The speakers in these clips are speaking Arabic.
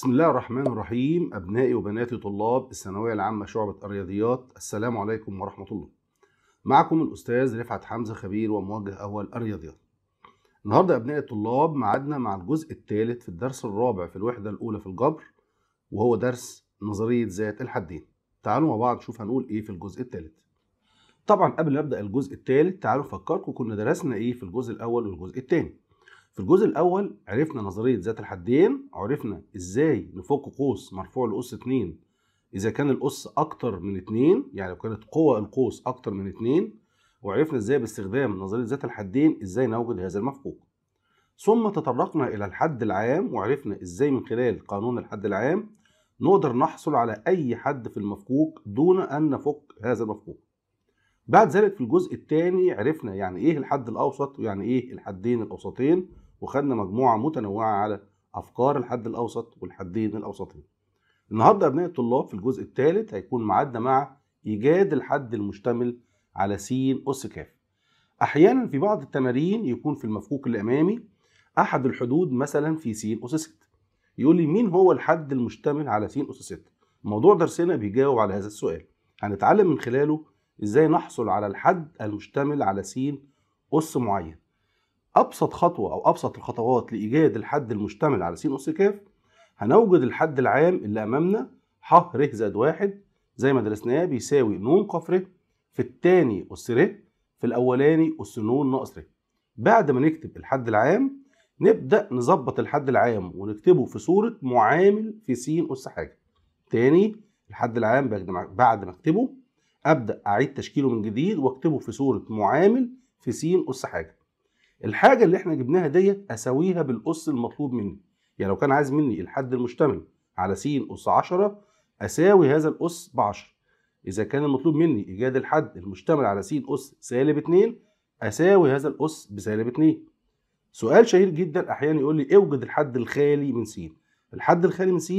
بسم الله الرحمن الرحيم أبنائي وبناتي طلاب الثانوية العامة شعبة الرياضيات السلام عليكم ورحمة الله معكم الأستاذ رفعت حمزة خبير وموجه أول الرياضيات النهاردة أبنائي الطلاب معدنا مع الجزء الثالث في الدرس الرابع في الوحدة الأولى في الجبر وهو درس نظرية ذات الحدين تعالوا مع بعض نشوف هنقول إيه في الجزء الثالث طبعا قبل ما أبدأ الجزء الثالث تعالوا نفكركم كنا درسنا إيه في الجزء الأول والجزء الثاني في الجزء الاول عرفنا نظريه ذات الحدين عرفنا ازاي نفك قوس مرفوع لاس 2 اذا كان الاس اكتر من 2 يعني لو كانت قوى القوس اكتر من 2 وعرفنا ازاي باستخدام نظريه ذات الحدين ازاي نوجد هذا المفكوك ثم تطرقنا الى الحد العام وعرفنا ازاي من خلال قانون الحد العام نقدر نحصل على اي حد في المفكوك دون ان نفك هذا المفكوك بعد ذلك في الجزء الثاني عرفنا يعني ايه الحد الاوسط ويعني ايه الحدين الاوسطين وخدنا مجموعه متنوعه على افكار الحد الاوسط والحدين الاوسطين النهارده ابناء الطلاب في الجزء الثالث هيكون معادنا مع ايجاد الحد المشتمل على س اس ك احيانا في بعض التمارين يكون في المفكوك الامامي احد الحدود مثلا في س اس 6 يقول لي مين هو الحد المشتمل على س اس 6 موضوع درسنا بيجاوب على هذا السؤال هنتعلم من خلاله ازاي نحصل على الحد المشتمل على س اس معين ابسط خطوه او ابسط الخطوات لايجاد الحد المشتمل على س اس ك هنوجد الحد العام اللي امامنا ح ر زائد واحد زي ما درسناه بيساوي ن ق ر في الثاني اس ر في الاولاني اس ن ناقص ر بعد ما نكتب الحد العام نبدا نظبط الحد العام ونكتبه في صوره معامل في س اس حاجه تاني الحد العام بعد ما اكتبه ابدا اعيد تشكيله من جديد واكتبه في صوره معامل في س اس حاجه الحاجه اللي احنا جبناها ديت اساويها بالاس المطلوب مني يعني لو كان عايز مني الحد المشتمل على س اس 10 اساوي هذا الاس ب 10 اذا كان المطلوب مني ايجاد الحد المشتمل على س اس سالب 2 اساوي هذا الاس بسالب 2 سؤال شهير جدا احيانا يقول لي اوجد الحد الخالي من س الحد الخالي من س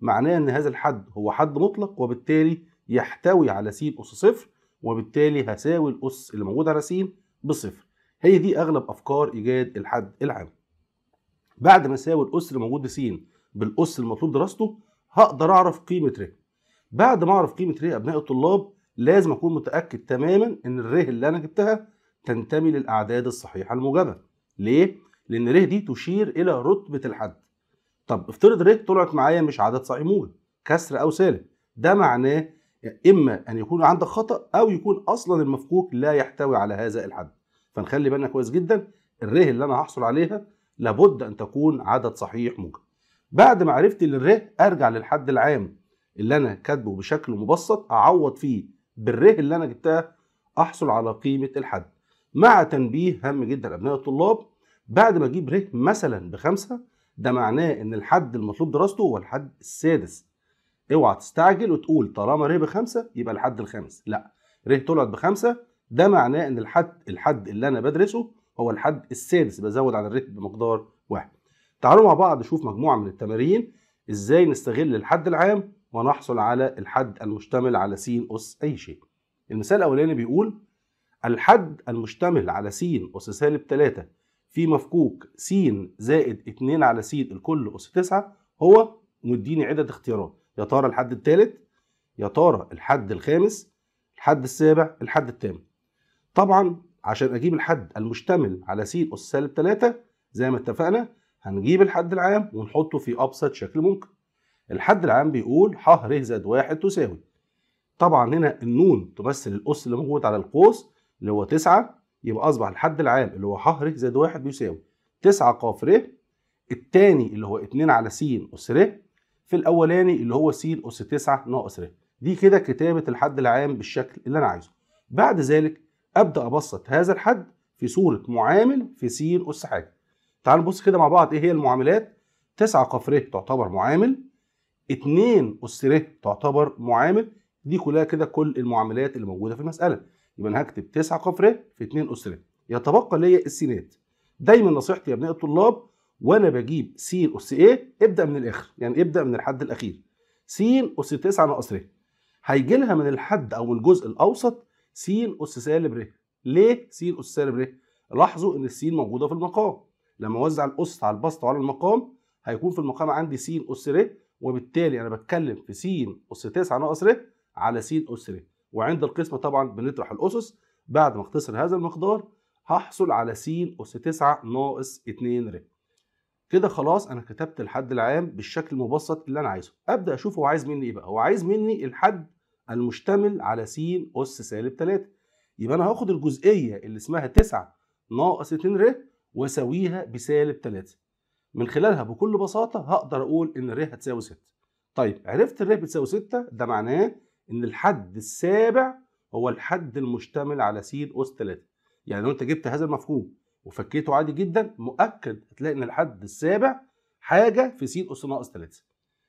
معناه ان هذا الحد هو حد مطلق وبالتالي يحتوي على س اس صفر وبالتالي هساوي الاس اللي موجود على س بصفر هي دي اغلب افكار ايجاد الحد العام بعد ما اساوي الاسر موجود س بالاس المطلوب دراسته هقدر اعرف قيمه ر بعد ما اعرف قيمه ر ابناء الطلاب لازم اكون متاكد تماما ان الر اللي انا جبتها تنتمي للاعداد الصحيحه الموجبه ليه لان ر دي تشير الى رتبه الحد طب افترض ر طلعت معايا مش عدد صحيح موجب كسر او سالب ده معناه اما ان يكون عندك خطا او يكون اصلا المفكوك لا يحتوي على هذا الحد فنخلي بالنا كويس جدا الره اللي انا هحصل عليها لابد ان تكون عدد صحيح موجب بعد ما عرفت الره ارجع للحد العام اللي انا كاتبه بشكل مبسط اعوض فيه بالره اللي انا جبتها احصل على قيمه الحد مع تنبيه هام جدا ابناء الطلاب بعد ما اجيب ره مثلا بخمسه ده معناه ان الحد المطلوب دراسته هو الحد السادس اوعى تستعجل وتقول طالما ره بخمسه يبقى الحد الخامس لا ره طلعت بخمسه ده معناه ان الحد الحد اللي انا بدرسه هو الحد السادس بزود على الريت بمقدار واحد تعالوا مع بعض نشوف مجموعه من التمارين ازاي نستغل الحد العام ونحصل على الحد المشتمل على س أس أي شيء المثال الأولاني بيقول الحد المشتمل على س أس سالب 3 في مفكوك س زائد 2 على س الكل أس 9 هو مديني عدة اختيارات يا ترى الحد الثالث يا ترى الحد الخامس الحد السابع الحد الثامن طبعا عشان اجيب الحد المشتمل على س اس سالب 3 زي ما اتفقنا هنجيب الحد العام ونحطه في ابسط شكل ممكن الحد العام بيقول ح ر زائد واحد تساوي طبعا هنا النون تمثل الاس اللي موجود على القوس اللي هو 9 يبقى اصبح الحد العام اللي هو ح ر زائد واحد بيساوي 9 ق ر الثاني اللي هو 2 على س اس ر في الاولاني اللي هو س اس 9 ناقص ر دي كده كتابه الحد العام بالشكل اللي انا عايزه بعد ذلك ابدا ابسط هذا الحد في صوره معامل في س اس حاجه تعال نبص كده مع بعض ايه هي المعاملات 9 ق ر تعتبر معامل 2 اس ر تعتبر معامل دي كلها كده كل المعاملات اللي موجوده في المساله يبقى انا هكتب 9 ق ر في 2 اس ر يتبقى ليا السينات دايما نصيحتي يا ابناء الطلاب وانا بجيب س اس ايه ابدا من الاخر يعني ابدا من الحد الاخير س اس 9 ناقص ر هيجي لها من الحد او الجزء الاوسط س أس سالب ر ليه س أس سالب ر لاحظوا إن السين موجودة في المقام لما أوزع الأس على البسط وعلى المقام هيكون في المقام عندي س أس ر وبالتالي أنا بتكلم في س أس 9 ناقص ر على س أس ر وعند القسمة طبعا بنطرح الأسس بعد ما اختصر هذا المقدار هحصل على س أس 9 ناقص 2 ر كده خلاص انا كتبت الحد العام بالشكل المبسط اللي انا عايزه ابدا اشوف هو عايز مني ايه بقى هو عايز مني الحد المشتمل على س أس سالب 3 يبقى أنا هاخد الجزئية اللي اسمها 9 ناقص 2 ر وأساويها بسالب 3 من خلالها بكل بساطة هقدر أقول إن ر هتساوي 6 طيب عرفت ر بتساوي 6 ده معناه إن الحد السابع هو الحد المشتمل على س أس 3 يعني لو أنت جبت هذا المفهوم وفكيته عادي جدا مؤكد هتلاقي إن الحد السابع حاجة في س أس ناقص 3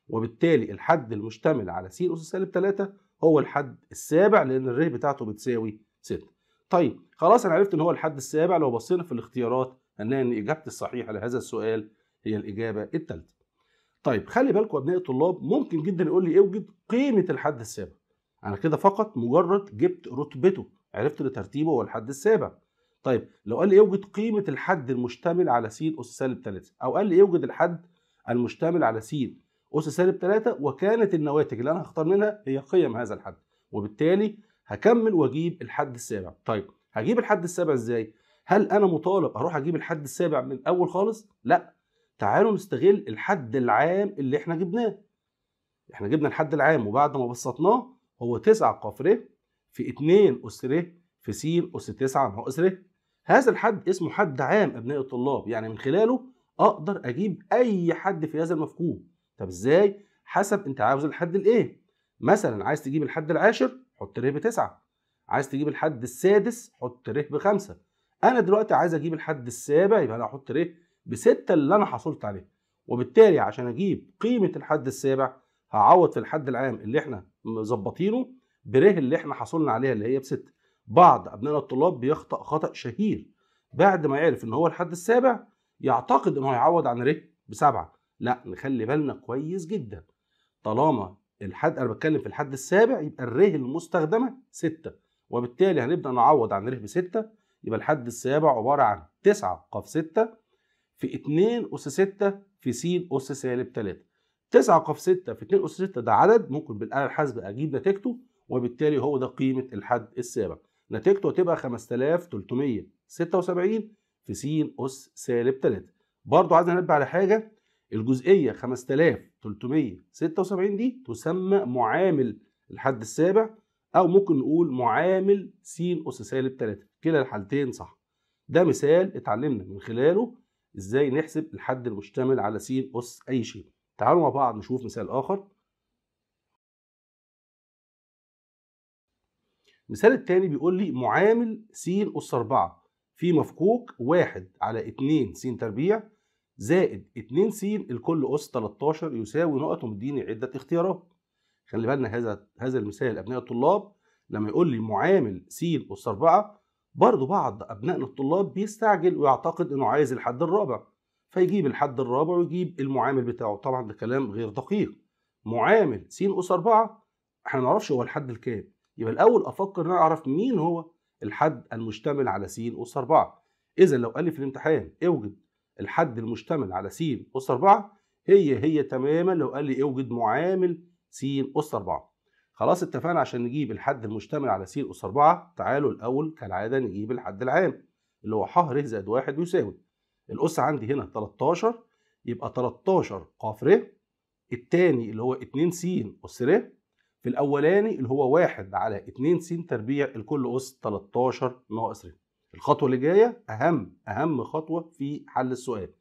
وبالتالي الحد المشتمل على س أس سالب 3 هو الحد السابع لان الره بتاعته بتساوي 6 طيب خلاص انا عرفت ان هو الحد السابع لو بصينا في الاختيارات هنلاقي ان اجابتي الصحيحه لهذا السؤال هي الاجابه الثالثه طيب خلي بالكم ابناء الطلاب ممكن جدا يقول لي اوجد إيه قيمه الحد السابع انا كده فقط مجرد جبت رتبته عرفت ان ترتيبه هو الحد السابع طيب لو قال لي اوجد إيه قيمه الحد المشتمل على س اس سالب 3 او قال لي اوجد إيه الحد المشتمل على س أس سالب 3 وكانت النواتج اللي أنا هختار منها هي قيم هذا الحد وبالتالي هكمل وأجيب الحد السابع طيب هجيب الحد السابع إزاي؟ هل أنا مطالب أروح أجيب الحد السابع من الأول خالص؟ لأ تعالوا نستغل الحد العام اللي احنا جبناه احنا جبنا الحد العام وبعد ما بسطناه هو 9 قفر في 2 أس ر في س أس 9 ناقص ر هذا الحد اسمه حد عام أبناء الطلاب يعني من خلاله أقدر أجيب أي حد في هذا المفهوم طب ازاي حسب انت عاوز الحد الايه مثلا عايز تجيب الحد العاشر حط ر بتسعة عايز تجيب الحد السادس حط ر بخمسة انا دلوقتي عايز اجيب الحد السابع يبقى انا هحط ر بستة اللي انا حصلت عليه وبالتالي عشان اجيب قيمة الحد السابع هعوض في الحد العام اللي احنا مظبطينه بره اللي احنا حصلنا عليها اللي هي بستة بعض ابنائنا الطلاب بيخطأ خطأ شهير بعد ما يعرف ان هو الحد السابع يعتقد ان هو يعوض عن ر بسبعة لا نخلي بالنا كويس جدا طالما الحد انا بتكلم في الحد السابع يبقى الره المستخدمه 6 وبالتالي هنبدا نعوض عن ره ب 6 يبقى الحد السابع عباره عن 9 ق 6 في 2 اس 6 في س اس سالب 3 9 ق 6 في 2 اس 6 ده عدد ممكن بالاله الحاسبه اجيب نتيجته وبالتالي هو ده قيمه الحد السابع نتيجته هتبقى 5376 في س اس سالب 3 برضه عايز نتبع على حاجه الجزئية 5376 دي تسمى معامل الحد السابع أو ممكن نقول معامل س أس سالب 3 كلا الحالتين صح ده مثال اتعلمنا من خلاله ازاي نحسب الحد المشتمل على س أس أي شيء تعالوا مع بعض نشوف مثال آخر المثال التاني بيقول لي معامل س أس 4 في مفكوك 1 على 2 س تربيع زائد 2 س الكل أس 13 يساوي نقط ومديني عدة اختيارات خلي بالنا هذا هذا المثال أبناء الطلاب لما يقول لي معامل س أس 4 برضه بعض أبنائنا الطلاب بيستعجل ويعتقد إنه عايز الحد الرابع فيجيب الحد الرابع ويجيب المعامل بتاعه طبعا ده كلام غير دقيق معامل س أس 4 احنا ما نعرفش هو الحد الكام يبقى الأول أفكر إن انا أعرف مين هو الحد المشتمل على س أس 4 إذا لو قال لي في الامتحان اوجد الحد المشتمل على س أس 4 هي هي تماما لو قال لي اوجد معامل س أس 4 خلاص اتفقنا عشان نجيب الحد المشتمل على س أس 4 تعالوا الأول كالعادة نجيب الحد العام اللي هو ح ر زائد 1 يساوي الأس عندي هنا 13 يبقى 13 ق ر الثاني اللي هو 2 س أس ر في الأولاني اللي هو 1 على 2 س تربيع الكل أس 13 ناقص ر الخطوه اللي جايه اهم اهم خطوه في حل السؤال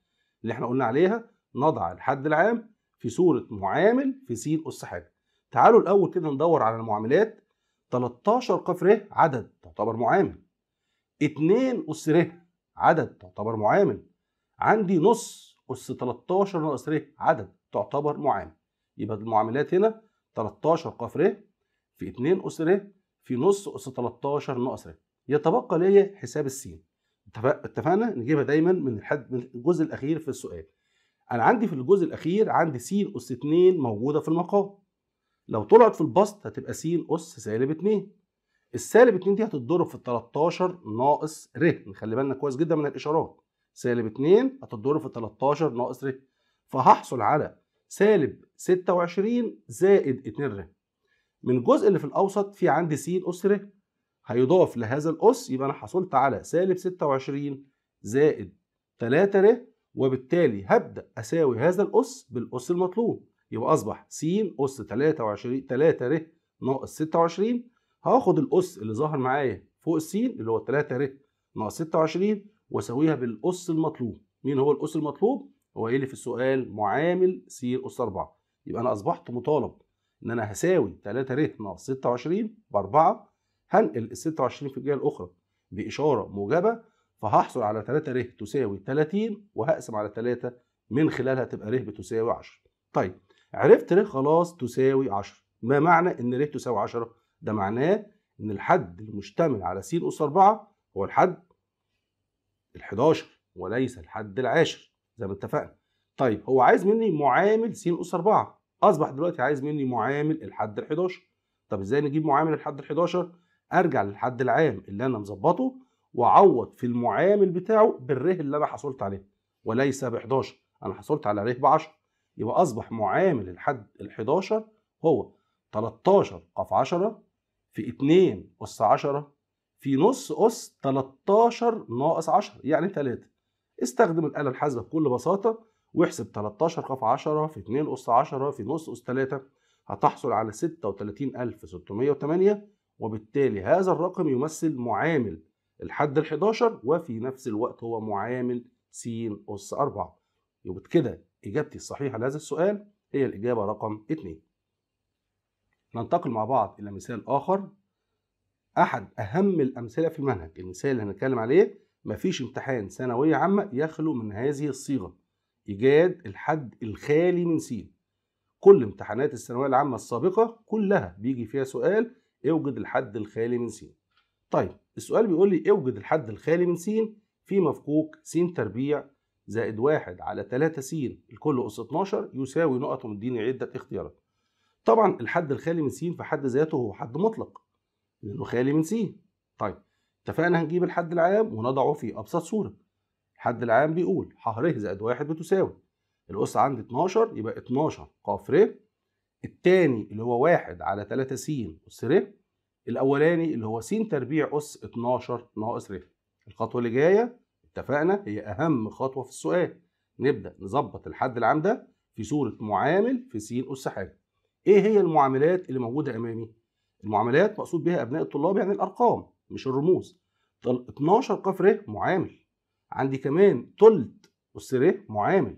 اللي احنا قلنا عليها نضع الحد العام في صوره معامل في س اس حاجه تعالوا الاول كده ندور على المعاملات 13 ق ر عدد تعتبر معامل 2 اس ر عدد تعتبر معامل عندي نص اس 13 ناقص ر عدد تعتبر معامل يبقى المعاملات هنا 13 ق ر في 2 اس ر في نص اس 13 ناقص ر يتبقى ليا حساب السين اتفقنا نجيبها دايما من الحد من الجزء الاخير في السؤال انا عندي في الجزء الاخير عندي س اس 2 موجوده في المقام لو طلعت في البسط هتبقى س اس سالب 2 السالب 2 دي هتتضرب في 13 ناقص ر نخلي بالنا كويس جدا من الاشارات سالب 2 هتتضرب في 13 ناقص ر فهحصل على سالب 26 زائد 2 ر من الجزء اللي في الاوسط في عندي س اس ر هيضاف لهذا الأس يبقى أنا حصلت على سالب 26 زائد 3 ر وبالتالي هبدأ أساوي هذا الأس بالأس المطلوب يبقى أصبح س أس 23 3 ر ناقص 26 هاخد الأس اللي ظاهر معايا فوق السين اللي هو 3 ر ناقص 26 وأساويها بالأس المطلوب مين هو الأس المطلوب؟ هو إيه اللي في السؤال معامل س أس 4 يبقى أنا أصبحت مطالب إن أنا هساوي 3 ر ناقص 26 ب 4 هنقل ال 26% في الجهه الاخرى باشاره موجبه فهحصل على 3 ر تساوي 30 وهقسم على 3 من خلالها تبقى ر بتساوي 10 طيب عرفت ر خلاص تساوي 10 ما معنى ان ر تساوي 10 ده معناه ان الحد المشتمل على س اس 4 هو الحد ال11 وليس الحد العاشر زي ما اتفقنا طيب هو عايز مني معامل س اس 4 اصبح دلوقتي عايز مني معامل الحد ال11 طب ازاي نجيب معامل الحد ال11 ارجع للحد العام اللي انا مظبطه واعوض في المعامل بتاعه بالره اللي انا حصلت عليه وليس ب 11 انا حصلت على ره ب 10 يبقى اصبح معامل الحد ال 11 هو 13 قف 10 في 2 اس 10 في نص اس 13 ناقص 10 يعني 3 استخدم الآلة الحاسبة بكل بساطة واحسب 13 قف 10 في 2 أس 10 في نص أس 3 هتحصل على 36608 وبالتالي هذا الرقم يمثل معامل الحد ال 11 وفي نفس الوقت هو معامل س أس 4 يبقى كده إجابتي الصحيحة لهذا السؤال هي الإجابة رقم 2 ننتقل مع بعض إلى مثال آخر أحد أهم الأمثلة في المنهج المثال اللي هنتكلم عليه مفيش امتحان ثانوية عامة يخلو من هذه الصيغة إيجاد الحد الخالي من س كل امتحانات الثانوية العامة السابقة كلها بيجي فيها سؤال اوجد الحد الخالي من س طيب السؤال بيقول لي اوجد الحد الخالي من س في مفكوك س تربيع زائد واحد على 3 س الكل أس 12 يساوي نقط مديني عدة اختيارات طبعا الحد الخالي من س في حد ذاته هو حد مطلق لأنه خالي من س طيب اتفقنا هنجيب الحد العام ونضعه في أبسط صورة الحد العام بيقول ح ر زائد واحد بتساوي الأس عندي 12 يبقى 12 ق ر التاني اللي هو واحد على 3 س أس ر الأولاني اللي هو س تربيع أس 12 ناقص ر الخطوة اللي جاية اتفقنا هي أهم خطوة في السؤال نبدأ نظبط الحد العام ده في صورة معامل في س أس حاجة إيه هي المعاملات اللي موجودة أمامي؟ المعاملات مقصود بها أبناء الطلاب يعني الأرقام مش الرموز 12 ق ر معامل عندي كمان تلت أس ر معامل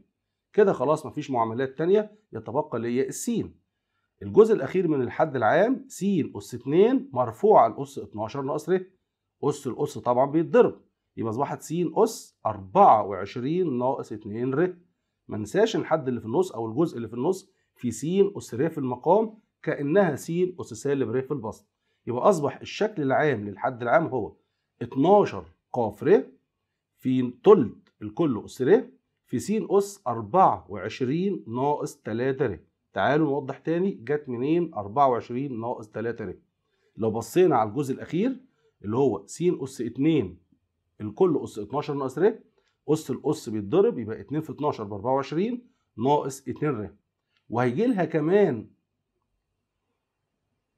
كده خلاص مفيش معاملات تانية يتبقى ليا السين الجزء الاخير من الحد العام س اس 2 مرفوع على اس 12 ناقص ر اس الاس طبعا بيتضرب يبقى اصبحت س اس 24 ناقص 2 ر ما ننساش الحد اللي في النص او الجزء اللي في النص في س اس ر في المقام كانها س اس سالب ر في البسط يبقى اصبح الشكل العام للحد العام هو 12 ق ر في ثلث الكل اس ر في س اس 24 ناقص 3 ر تعالوا نوضح تاني جت منين 24 ناقص 3 ر لو بصينا على الجزء الاخير اللي هو س اس 2 الكل اس 12 ناقص ر اس الاس بيتضرب يبقى 2 في 12 ب 24 ناقص 2 ر وهيجي لها كمان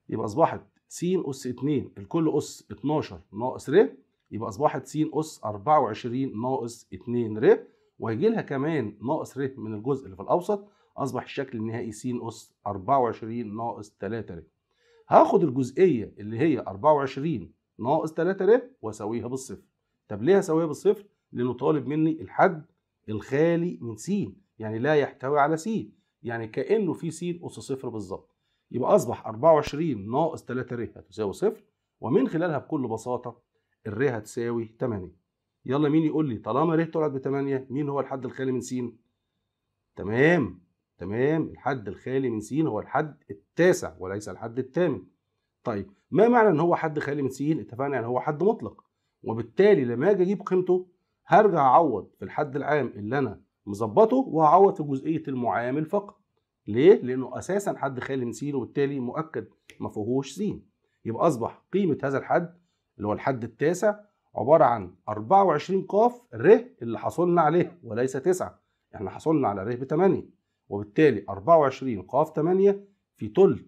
يبقى اصبحت س اس 2 الكل اس 12 ناقص ر يبقى اصبحت س اس 24 ناقص 2 ر وهيجي لها كمان ناقص ر من الجزء اللي في الاوسط اصبح الشكل النهائي س اس 24 ناقص 3 ر هاخد الجزئيه اللي هي 24 ناقص 3 ر واساويها بالصفر طب ليه اساويها بالصفر لانه طالب مني الحد الخالي من س يعني لا يحتوي على س يعني كانه في س اس صفر بالظبط يبقى اصبح 24 ناقص 3 ر هتساوي صفر ومن خلالها بكل بساطه الر هتساوي 8 يلا مين يقول لي طالما ر طلعت ب 8 مين هو الحد الخالي من س تمام تمام الحد الخالي من س هو الحد التاسع وليس الحد الثامن طيب ما معنى ان هو حد خالي من س اتفقنا ان يعني هو حد مطلق وبالتالي لما اجي اجيب قيمته هرجع اعوض في الحد العام اللي انا مظبطه وهعوض في جزئيه المعامل فقط ليه لانه اساسا حد خالي من س وبالتالي مؤكد ما فيهوش س يبقى اصبح قيمه هذا الحد اللي هو الحد التاسع عباره عن 24 ق ر اللي حصلنا عليه وليس 9 احنا يعني حصلنا على ر ب 8 وبالتالي 24 ق 8 في ثلث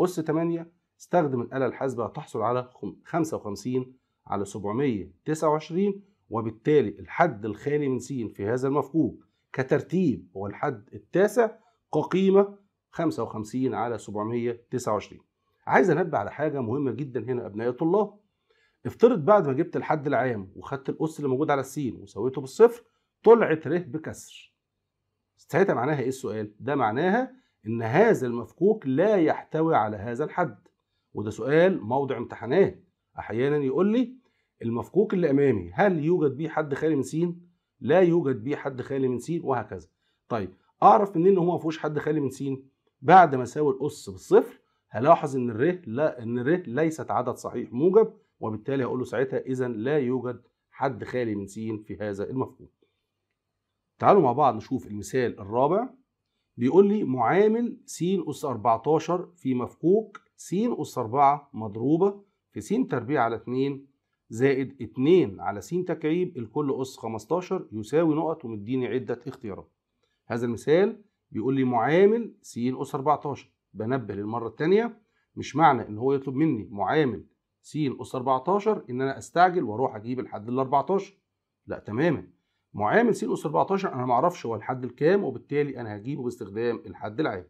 أس 8 استخدم الآلة الحاسبة هتحصل على 55 على 729 وبالتالي الحد الخالي من س في هذا المفقود كترتيب هو الحد التاسع كقيمة 55 على 729 عايز انبه على حاجه مهمه جدا هنا ابناء الطلاب افترض بعد ما جبت الحد العام وخدت الاس اللي موجود على السين وسويته بالصفر طلعت ر بكسر ساعتها معناها ايه السؤال ده معناها ان هذا المفكوك لا يحتوي على هذا الحد وده سؤال موضع امتحانات احيانا يقول لي المفكوك اللي امامي هل يوجد به حد خالي من س لا يوجد به حد خالي من س وهكذا طيب اعرف منين ان هو ما فيهوش حد خالي من س بعد ما اساوي الاس بالصفر هلاحظ ان الر لا ان الر ليست عدد صحيح موجب وبالتالي هقول له ساعتها اذا لا يوجد حد خالي من س في هذا المفكوك تعالوا مع بعض نشوف المثال الرابع بيقول لي معامل س أس 14 في مفقوق س أس 4 مضروبة في س تربيع على 2 زائد 2 على س تكعيب الكل أس 15 يساوي نقط ومديني عدة اختيارات هذا المثال بيقول لي معامل س أس 14 بنبه للمرة الثانية مش معنى إن هو يطلب مني معامل س أس 14 إن أنا أستعجل وأروح أجيب الحد ال 14 لا تماما معامل س أس 14 أنا معرفش هو الحد الكام وبالتالي أنا هجيبه باستخدام الحد العام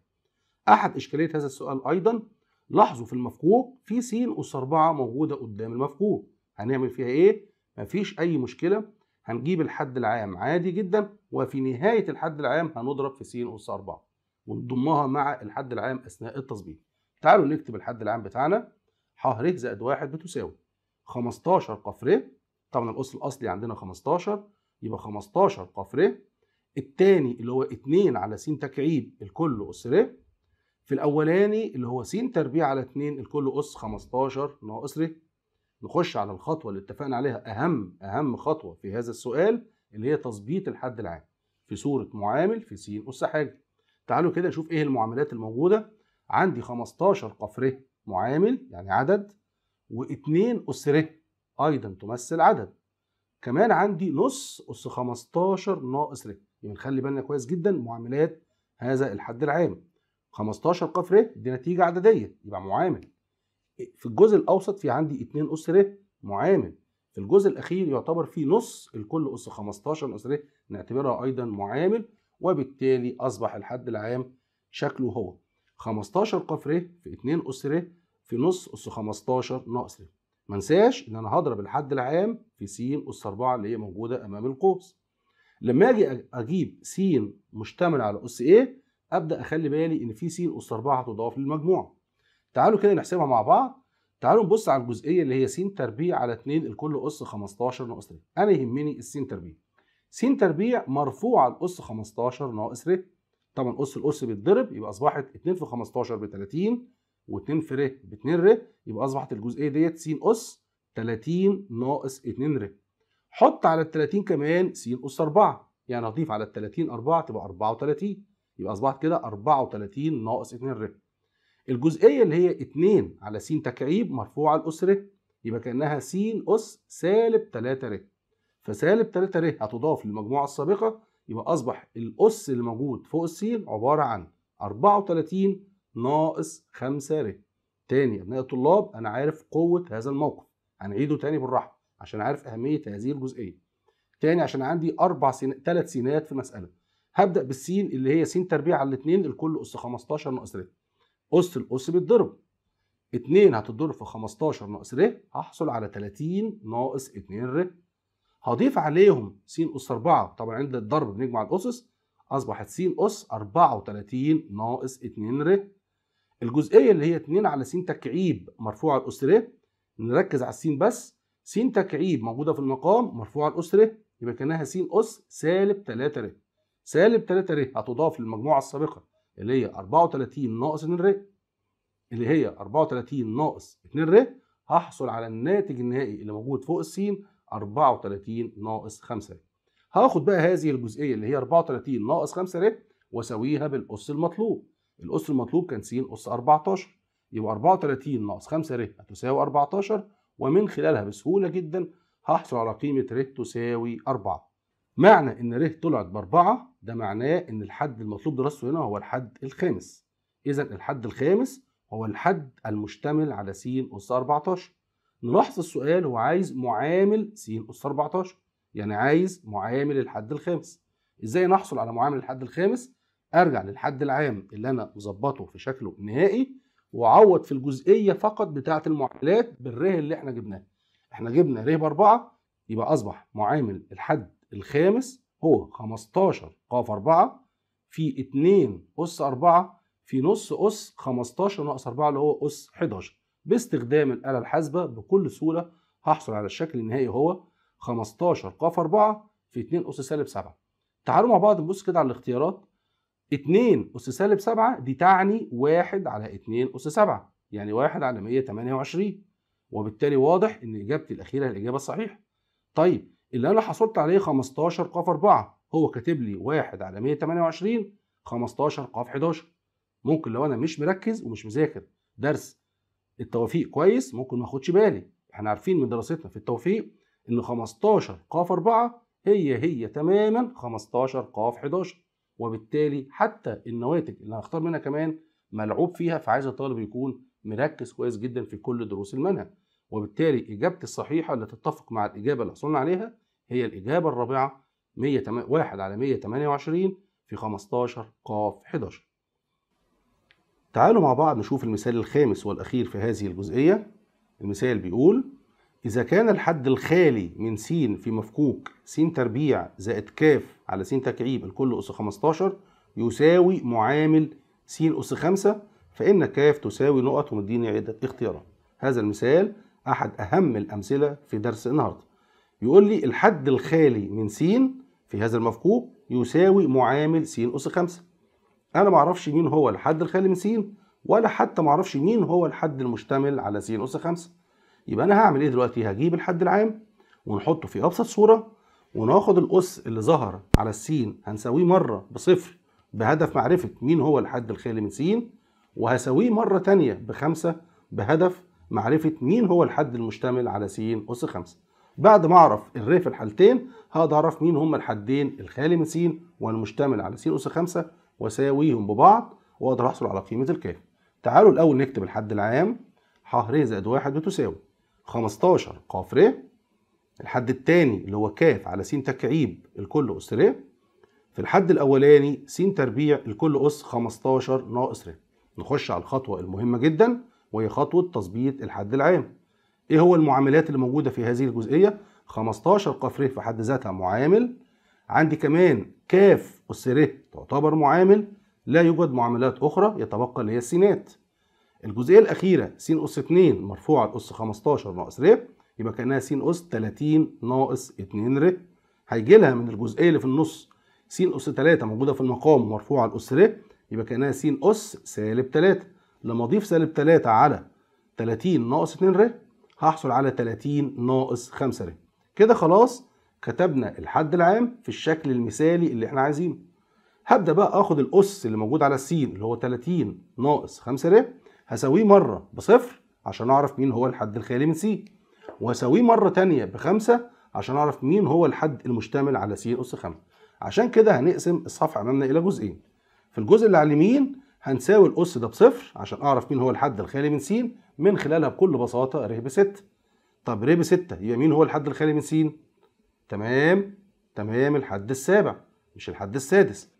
أحد إشكالية هذا السؤال أيضا لاحظوا في المفقوق في س أس 4 موجودة قدام المفقوق هنعمل فيها إيه؟ مفيش أي مشكلة هنجيب الحد العام عادي جدا وفي نهاية الحد العام هنضرب في س أس 4 ونضمها مع الحد العام أثناء التظبيط. تعالوا نكتب الحد العام بتاعنا ح زائد 1 بتساوي 15 ق طبعا الأس الأصلي عندنا 15 يبقى 15 ق ر الثاني اللي هو 2 على س تكعيب الكل أس ر في الأولاني اللي هو س تربيع على 2 الكل أس 15 ناقص ر نخش على الخطوة اللي اتفقنا عليها أهم أهم خطوة في هذا السؤال اللي هي تظبيط الحد العام في صورة معامل في س أس حاجة تعالوا كده نشوف إيه المعاملات الموجودة عندي 15 قف ر معامل يعني عدد و2 أس ر أيضا تمثل عدد كمان عندي نص أس 15 ناقص ر يبقى يعني نخلي بالنا كويس جدا معاملات هذا الحد العام 15 ق ر دي نتيجة عددية يبقى معامل في الجزء الأوسط في عندي 2 أس ر معامل في الجزء الأخير يعتبر فيه نص الكل أس 15 أس ر نعتبرها أيضا معامل وبالتالي أصبح الحد العام شكله هو 15 ق ر في 2 أس ر في نص أس 15 ناقص ر ما انساش ان انا هضرب الحد العام في س اس 4 اللي هي موجوده امام القوس لما اجي اجيب س مشتمل على اس ايه ابدا اخلي بالي ان في س اس 4 هتضاف للمجموعه تعالوا كده نحسبها مع بعض تعالوا نبص على الجزئيه اللي هي س تربيع على 2 الكل اس 15 ناقص 3 انا يهمني الس تربيع س تربيع مرفوع على اس 15 ناقص 3 طبعا اس الاس بيتضرب يبقى اصبحت 2 في 15 ب 30 و2 في ر ب2 ر يبقى اصبحت الجزئيه ديت س اس 30 ناقص 2 ر حط على ال 30 كمان س اس 4 يعني هضيف على ال 30 4 تبقى 34 يبقى اصبحت كده 34 ناقص 2 ر الجزئيه اللي هي 2 على س تكعيب مرفوعه لاس ر يبقى كانها س اس سالب 3 ر فسالب 3 ر هتضاف للمجموعه السابقه يبقى اصبح الاس اللي موجود فوق السين عباره عن 34 ناقص 5 ر تاني يا ابناء الطلاب انا عارف قوه هذا الموقف هنعيده تاني بالراحه عشان عارف اهميه هذه الجزئيه تاني عشان عندي اربع سين... ثلاث سينات في المساله هبدا بالسين اللي هي سين تربيع على الاثنين الكل اس 15 ناقص ر اس الاس بيتضرب 2 هتتضرب في 15 ناقص ر هحصل على 30 ناقص 2 ر هضيف عليهم س اس 4 طبعا عند الضرب بنجمع الاسس اصبحت س اس 34 ناقص 2 ر الجزئيه اللي هي 2 على س تكعيب مرفوعه الاسره نركز على السين بس س تكعيب موجوده في المقام مرفوعه الاسره يبقى كانها س اس سالب 3 ر سالب 3 ر هتضاف للمجموعه السابقه اللي هي 34 ناقص 2 ر اللي هي 34 ناقص 2 ر هحصل على الناتج النهائي اللي موجود فوق السين 34 ناقص 5 ر هاخد بقى هذه الجزئيه اللي هي 34 ناقص 5 ر واساويها بالاس المطلوب الأس المطلوب كان س أس 14 يبقى 34 ناقص 5 ر هتساوي 14 ومن خلالها بسهولة جدا هحصل على قيمة ر تساوي 4 معنى إن ر طلعت بأربعة ده معناه إن الحد المطلوب دراسته هنا هو الحد الخامس إذا الحد الخامس هو الحد المشتمل على س أس 14 نلاحظ السؤال هو عايز معامل س أس 14 يعني عايز معامل الحد الخامس ازاي نحصل على معامل الحد الخامس ارجع للحد العام اللي انا مظبطه في شكله النهائي واعوض في الجزئيه فقط بتاعه المعاملات بالره اللي احنا جبناه احنا جبنا ره باربعه يبقى اصبح معامل الحد الخامس هو 15 ق 4 في 2 اس 4 في نص اس 15 ناقص 4 اللي هو اس 11 باستخدام الاله الحاسبه بكل سهوله هحصل على الشكل النهائي هو 15 ق 4 في 2 اس سالب 7 تعالوا مع بعض نبص كده على الاختيارات 2 أس سالب 7 دي تعني 1 على 2 أس 7 يعني 1 على 128 وبالتالي واضح إن إجابتي الأخيرة هي الإجابة الصحيحة. طيب اللي أنا حصلت عليه 15 ق 4 هو كاتب لي 1 على 128 15 ق 11 ممكن لو أنا مش مركز ومش مذاكر درس التوافيق كويس ممكن ما اخدش بالي احنا عارفين من دراستنا في التوفيق ان 15 ق 4 هي هي تماما 15 ق 11 وبالتالي حتى النواتج اللي هختار منها كمان ملعوب فيها فعايز الطالب يكون مركز كويس جدا في كل دروس المنهج وبالتالي اجابتي الصحيحه اللي تتفق مع الاجابه اللي حصلنا عليها هي الاجابه الرابعه 101 على 128 في 15 ق 11 تعالوا مع بعض نشوف المثال الخامس والاخير في هذه الجزئيه المثال بيقول إذا كان الحد الخالي من س في مفكوك س تربيع زائد ك على س تكعيب الكل أس 15 يساوي معامل س أس 5 فإن كاف تساوي نقط ومديني عدة اختيارات هذا المثال أحد أهم الأمثلة في درس النهاردة يقول لي الحد الخالي من س في هذا المفكوك يساوي معامل س أس 5 أنا معرفش مين هو الحد الخالي من س ولا حتى معرفش مين هو الحد المشتمل على س أس 5 يبقى أنا هعمل إيه دلوقتي هجيب الحد العام ونحطه في أبسط صورة وناخد الأس اللي ظهر على السين هنساويه مرة بصفر بهدف معرفة مين هو الحد الخالي من س وهساويه مرة تانية بخمسة بهدف معرفة مين هو الحد المشتمل على س أس خمسة بعد ما أعرف الري في الحالتين هقدر أعرف مين هما الحدين الخالي من س والمشتمل على س أس خمسة وساويهم ببعض وأقدر أحصل على قيمة الكاف تعالوا الأول نكتب الحد العام ح ر زائد واحد بتساوي 15 ق ر الحد الثاني اللي هو كاف على س تكعيب الكل أس ر في الحد الأولاني س تربيع الكل أس 15 ناقص ر نخش على الخطوة المهمة جدا وهي خطوة تظبيط الحد العام إيه هو المعاملات اللي موجودة في هذه الجزئية 15 ق ر في حد ذاتها معامل عندي كمان كاف أس ر تعتبر معامل لا يوجد معاملات أخرى يتبقى اللي هي السينات الجزئية الأخيرة س أس 2 مرفوعة اس 15 ناقص ر يبقى كانها س اس 30 ناقص 2 ر هيجي لها من الجزئيه اللي في النص س اس 3 موجوده في المقام مرفوعه لاس ر يبقى كانها س اس سالب 3 لما اضيف سالب 3 على 30 ناقص 2 ر هحصل على 30 ناقص 5 ر كده خلاص كتبنا الحد العام في الشكل المثالي اللي احنا عايزينه هبدا بقى اخد الاس اللي موجود على س اللي هو 30 ناقص 5 ر هساويه مره بصفر عشان اعرف مين هو الحد الخالي من سي واساويه مره تانية بخمسة عشان اعرف مين هو الحد المشتمل على س اس 5 عشان كده هنقسم الصفحه امامنا الى جزئين في الجزء اللي على اليمين هنساوي الاس ده بصفر عشان اعرف مين هو الحد الخالي من س من خلالها بكل بساطه ب 6 طب ب 6 يبقى مين هو الحد الخالي من س تمام تمام الحد السابع مش الحد السادس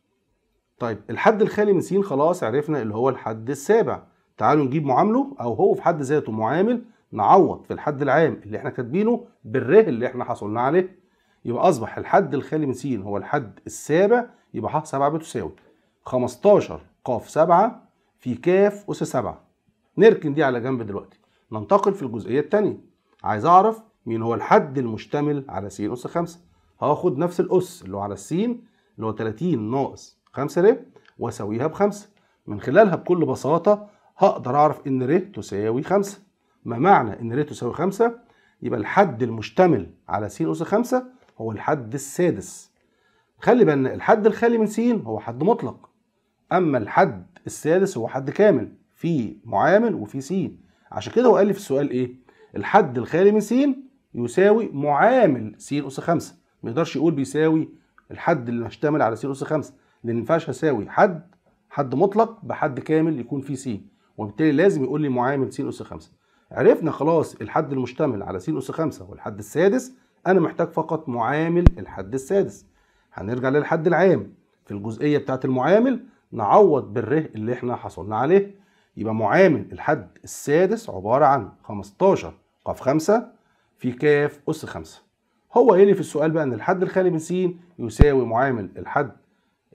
طيب الحد الخالي من س خلاص عرفنا اللي هو الحد السابع تعالوا نجيب معامله او هو في حد ذاته معامل نعوض في الحد العام اللي احنا كاتبينه بالره اللي احنا حصلنا عليه يبقى اصبح الحد الخالي من س هو الحد السابع يبقى ح 7 بتساوي 15 ق 7 في ك أس 7 نركن دي على جنب دلوقتي ننتقل في الجزئية الثانية عايز أعرف مين هو الحد المشتمل على س أس 5 هاخد نفس الأس اللي هو على السين اللي هو 30 ناقص 5 ر وأساويها ب 5 من خلالها بكل بساطة هقدر أعرف إن ر تساوي 5 ما معنى ان ريت تساوي 5 يبقى الحد المشتمل على س أس 5 هو الحد السادس خلي بالنا الحد الخالي من س هو حد مطلق اما الحد السادس هو حد كامل في معامل وفي س عشان كده هو قال لي في السؤال ايه الحد الخالي من س يساوي معامل س أس 5 ما يقدرش يقول بيساوي الحد اللي مشتمل على س أس 5 لان ما ينفعش اساوي حد حد مطلق بحد كامل يكون فيه س وبالتالي لازم يقول لي معامل س أس 5 عرفنا خلاص الحد المشتمل على س أس 5 والحد السادس أنا محتاج فقط معامل الحد السادس هنرجع للحد العام في الجزئية بتاعة المعامل نعوض بالر اللي احنا حصلنا عليه يبقى معامل الحد السادس عبارة عن 15 ق 5 في ك أس 5 هو ايه اللي في السؤال بقى ان الحد الخالي من س يساوي معامل الحد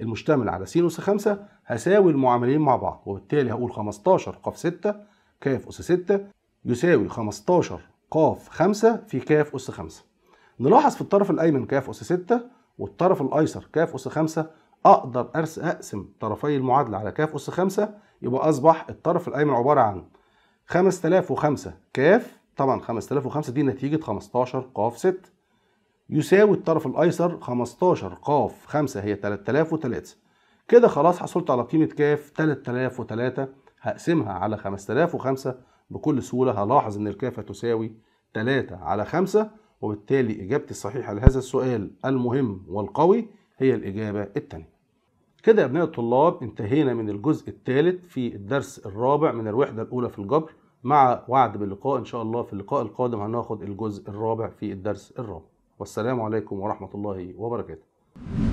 المشتمل على س أس 5 هساوي المعاملين مع بعض وبالتالي هقول 15 ق 6 ك أس 6 يساوي 15 ق 5 في ك أس 5 نلاحظ في الطرف الأيمن ك أس 6 والطرف الأيسر ك أس 5 أقدر أقسم طرفي المعادلة على ك أس 5 يبقى أصبح الطرف الأيمن عبارة عن 5005 ك طبعا 5005 دي نتيجة 15 ق 6 يساوي الطرف الأيسر 15 ق 5 هي 3003 كده خلاص حصلت على قيمة ك 3003 هقسمها على 5005 بكل سهولة هلاحظ ان الكافة تساوي 3 على 5 وبالتالي إجابتي الصحيحة لهذا السؤال المهم والقوي هي الإجابة الثانية كده يا أبناء الطلاب انتهينا من الجزء الثالث في الدرس الرابع من الوحدة الأولى في الجبر مع وعد باللقاء إن شاء الله في اللقاء القادم هناخد الجزء الرابع في الدرس الرابع والسلام عليكم ورحمة الله وبركاته